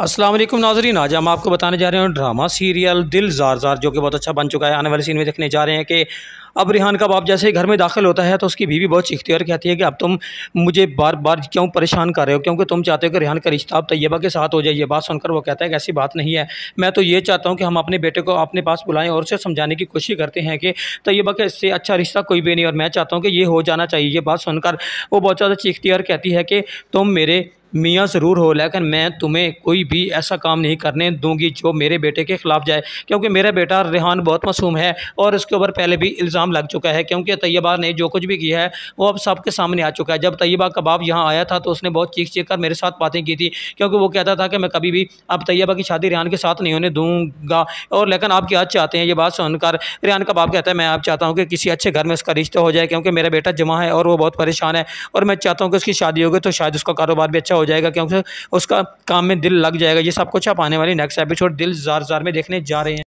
अस्सलाम वालेकुम नाजरीन आज हम आपको बताने जा रहे हैं ड्रामा सीरियल दिल जार जार जो कि बहुत अच्छा बन चुका है आने वाले सीन में देखने जा रहे हैं कि अब रिहान का बाप जैसे घर में दाखिल होता है तो उसकी बीवी बहुत चीखती है और कहती है कि अब तुम मुझे बार बार क्यों परेशान कर रहे हो क्योंकि तुम चाहते हो कि रिहान का रिश्ता अब तैयबा के साथ हो जाए ये बात सुनकर वो कहता है कि ऐसी बात नहीं है मैं तो ये चाहता हूँ कि हम अपने बेटे को अपने पास बुलाएं और उसे समझाने की कोशिश करते हैं कि तैयबा के इससे अच्छा रिश्ता कोई भी नहीं और मैं चाहता हूँ कि ये हो जाना चाहिए ये बात सुनकर वो बहुत ज़्यादा चीखती है और कहती है कि तुम मेरे मियाँ ज़रूर हो लेकिन मैं तुम्हें कोई भी ऐसा काम नहीं करने दूंगी जो मेरे बेटे के ख़िलाफ़ जाए क्योंकि मेरा बेटा रेहान बहुत मासूम है और उसके ऊपर पहले भी इल्ज़ाम लग चुका है क्योंकि तैयबा ने जो कुछ भी किया है वो अब सबके सामने आ चुका है जब तैयबा कबाब यहाँ आया था तो उसने बहुत चीख चीख कर मेरे साथ बातें की थी क्योंकि वो कहता था कि मैं कभी भी अब तैयबा की शादी रेहान के साथ नहीं होने दूँगा और लेकिन आप क्या चाहते हैं ये बात सुनकर रेहान कबाब कहता है मैं आप चाहता हूँ कि किसी अच्छे घर में उसका रिश्ता हो जाए क्योंकि मेरा बेटा जमा है और वो बहुत परेशान है और मैं चाहता हूँ कि उसकी शादी होगी तो शायद उसका कारोबार भी अच्छा हो जाएगा क्योंकि उसका काम में दिल लग जाएगा ये सब कुछ आप आने वाले नेक्स्ट एपिसोड दिल जार जार में देखने जा रहे हैं